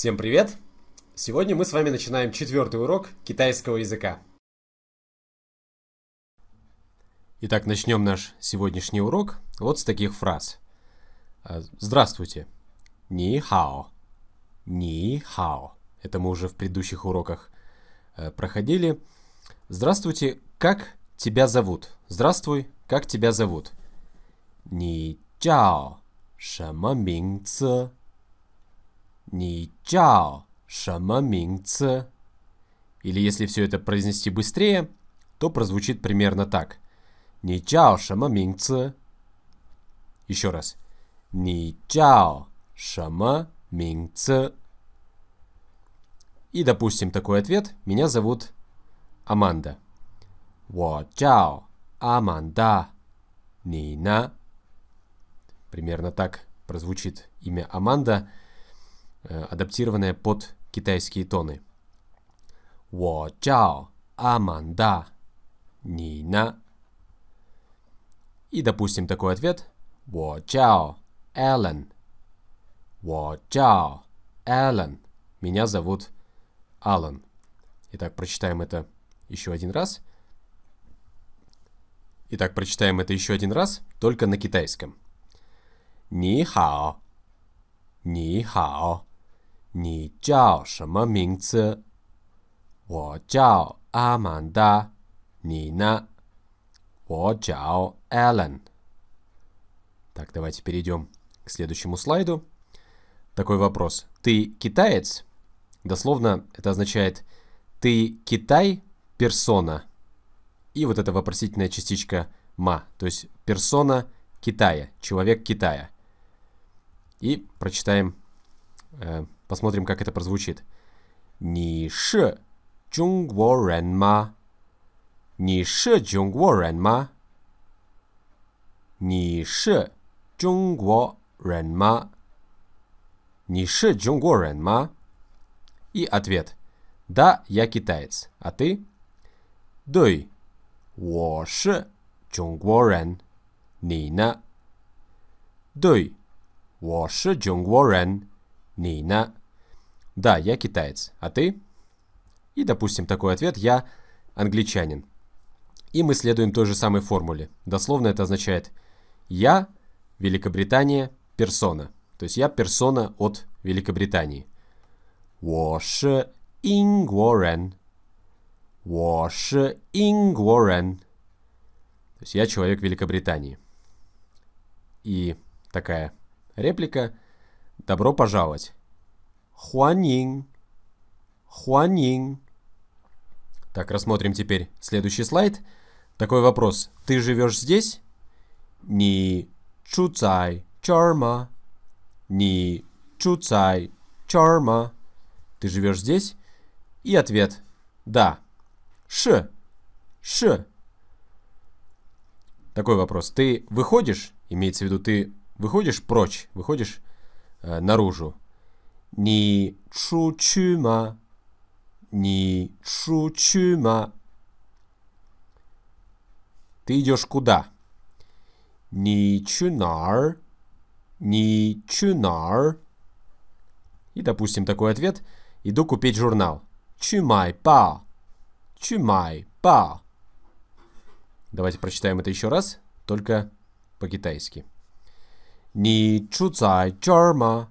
Всем привет! Сегодня мы с вами начинаем четвертый урок китайского языка. Итак, начнем наш сегодняшний урок вот с таких фраз. А, здравствуйте. Ни хао. Ни хао. Это мы уже в предыдущих уроках э, проходили. Здравствуйте, как тебя зовут? Здравствуй, как тебя зовут? Ни чао. Шама минг или если все это произнести быстрее, то прозвучит примерно так. Не чао шама минцы. Еще раз. Не чао шама минцы. И допустим такой ответ. Меня зовут Аманда. Во чао Аманда. Нина. Примерно так прозвучит имя Аманда. Э, адаптированная под китайские тоны. «Во чао Аманда Нина». И, допустим, такой ответ. «Во чао Эллен». «Во чао Эллен». Меня зовут Алан. Итак, прочитаем это еще один раз. Итак, прочитаем это еще один раз, только на китайском. «Ни хао». «Ни хао». 你叫什么名字？我叫阿曼达。你呢？我叫 Аллен. давайте перейдем к следующему слайду. Такой вопрос. Ты китаец? Дословно это означает «ты Китай, персона». И вот эта вопросительная частичка «ма», то есть персона Китая, человек Китая. И прочитаем э, Посмотрим, как это прозвучит. Ни ши джунгуо рен ма? Ни ши джунгуо рен ма? Ни ши джунгуо рен ма? Ни ши джунгуо рен ма? И ответ. Да, я китаец. А ты? Дой. 我是中国人，你呢？对，我是中国人，你呢？да, я китаец. А ты? И, допустим, такой ответ «Я англичанин». И мы следуем той же самой формуле. Дословно это означает «Я Великобритания персона». То есть я персона от Великобритании. 我是英国人.我是英国人.我是英国人. есть я человек Великобритании. И такая реплика «Добро пожаловать». Хуан Йинг. Так, рассмотрим теперь следующий слайд. Такой вопрос. Ты живешь здесь? Ни чуцай чарма. Ни чуцай чарма. Ты живешь здесь? И ответ. Да. Ш. Ш. Такой вопрос. Ты выходишь? Имеется в виду, ты выходишь прочь, выходишь э, наружу. 你出去吗？你出去吗？Ты идешь куда? допустим, такой ответ. Иду купить журнал. Чу па. Чу па. Давайте прочитаем это еще раз, только по-китайски. Ни чу чарма.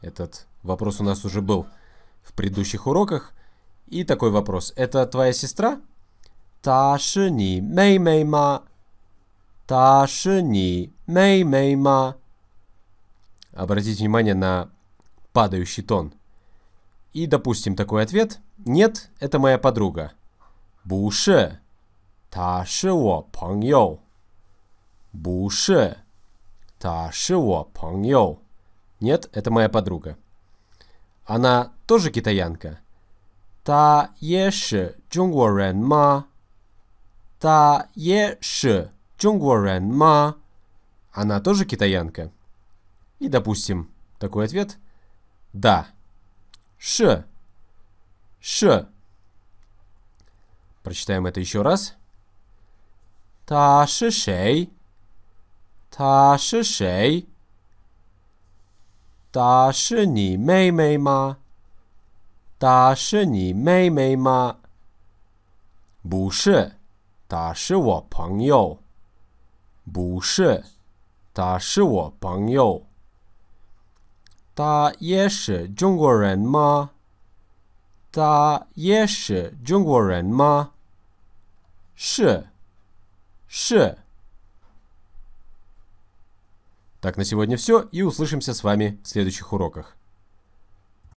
Этот вопрос у нас уже был в предыдущих уроках. И такой вопрос. Это твоя сестра? Таши ни мэй мэй ма. Таши ни мэй мэй ма. Обратите внимание на падающий тон. И допустим такой ответ. Нет, это моя подруга. Буше. Таши во паньоу. Буше. Таши во паньоу. «Нет, это моя подруга». «Она тоже китаянка?» «Та еши джунгуорен ма». «Та еши джунгуорен ма». «Она тоже китаянка?» И, допустим, такой ответ «Да». «Ш». «Ш». Прочитаем это еще раз. «Та ши шей». «Та ши 她是你妹妹吗？她是你妹妹吗？不是，她是我朋友。不是，她是我朋友。她也是中国人吗？她也是中国人吗？是，是。Так, на сегодня все, и услышимся с вами в следующих уроках.